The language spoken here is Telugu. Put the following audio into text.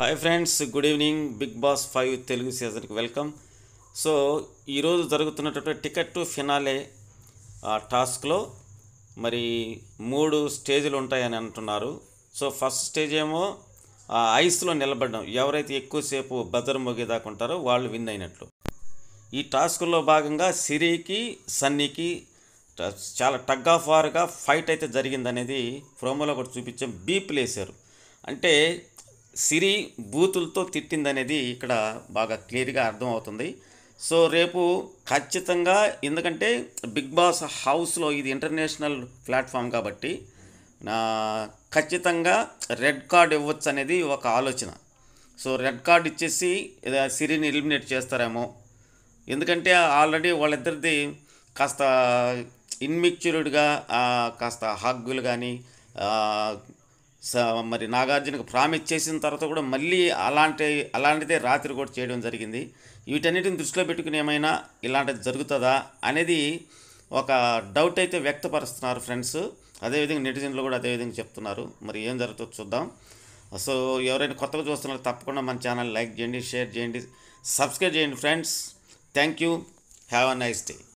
hi friends good evening Bigg Boss five Telugu సీజన్కి వెల్కమ్ సో ఈరోజు జరుగుతున్నటువంటి టికెట్ టు ఫినాలే టాస్క్లో మరి మూడు స్టేజ్లు ఉంటాయని అంటున్నారు సో ఫస్ట్ స్టేజ్ ఏమో ఐస్లో నిలబడడం ఎవరైతే ఎక్కువసేపు బదర్ మొగేదాకా ఉంటారో వాళ్ళు విన్ అయినట్లు ఈ టాస్క్లో భాగంగా సిరికి సన్నీకి చాలా టగ్ ఆఫ్ వార్గా ఫైట్ అయితే జరిగిందనేది ప్రోమోలో కూడా చూపించాం బీప్లు వేశారు అంటే సిరి బూతులతో తిట్టిందనేది ఇక్కడ బాగా క్లియర్గా అర్థమవుతుంది సో రేపు ఖచ్చితంగా ఎందుకంటే బిగ్ బాస్ హౌస్లో ఇది ఇంటర్నేషనల్ ప్లాట్ఫామ్ కాబట్టి ఖచ్చితంగా రెడ్ కార్డ్ ఇవ్వచ్చు అనేది ఒక ఆలోచన సో రెడ్ కార్డ్ ఇచ్చేసి సిరిని ఎలిమినేట్ చేస్తారేమో ఎందుకంటే ఆల్రెడీ వాళ్ళిద్దరిది కాస్త ఇన్మెచ్యూర్డ్గా కాస్త హగ్గులు కానీ మరి నాగార్జునకు ప్రామిస్ చేసిన తర్వాత కూడా మళ్ళీ అలాంటి అలాంటిదే రాత్రి కూడా చేయడం జరిగింది వీటన్నిటిని దృష్టిలో పెట్టుకుని ఏమైనా ఇలాంటిది జరుగుతుందా అనేది ఒక డౌట్ అయితే వ్యక్తపరుస్తున్నారు ఫ్రెండ్స్ అదేవిధంగా నెటిజన్లు కూడా అదేవిధంగా చెప్తున్నారు మరి ఏం జరుగుతుందో చూద్దాం సో ఎవరైనా కొత్తగా చూస్తున్నారో తప్పకుండా మన ఛానల్ లైక్ చేయండి షేర్ చేయండి సబ్స్క్రైబ్ చేయండి friends thank you have a nice day